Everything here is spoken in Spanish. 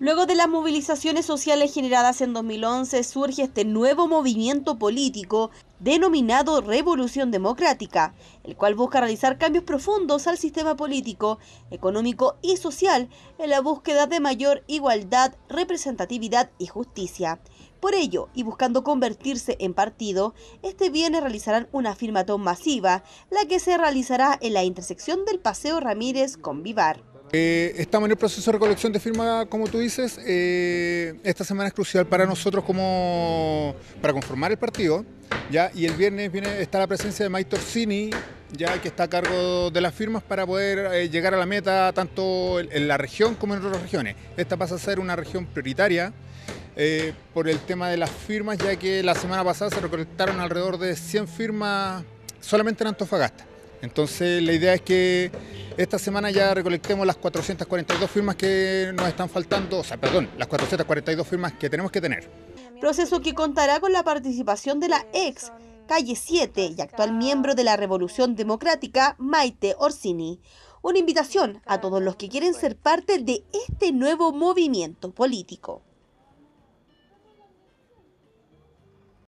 Luego de las movilizaciones sociales generadas en 2011, surge este nuevo movimiento político denominado Revolución Democrática, el cual busca realizar cambios profundos al sistema político, económico y social en la búsqueda de mayor igualdad, representatividad y justicia. Por ello, y buscando convertirse en partido, este viernes realizarán una firmatón masiva, la que se realizará en la intersección del Paseo Ramírez con Vivar. Eh, estamos en el proceso de recolección de firmas, como tú dices. Eh, esta semana es crucial para nosotros como para conformar el partido. ¿ya? Y el viernes viene, está la presencia de Maestro Cini, ya que está a cargo de las firmas para poder eh, llegar a la meta tanto en, en, la región como en otras regiones. Esta pasa a ser una región prioritaria. por el tema de las firmas, ya que la semana pasada se recolectaron alrededor de 100 firmas solamente en Antofagasta. Entonces la idea es que esta semana ya recolectemos las 442 firmas que nos están faltando, o sea, perdón, las 442 firmas que tenemos que tener. Proceso que contará con la participación de la ex calle 7 y actual miembro de la Revolución Democrática, Maite Orsini. Una invitación a todos los que quieren ser parte de este nuevo movimiento político.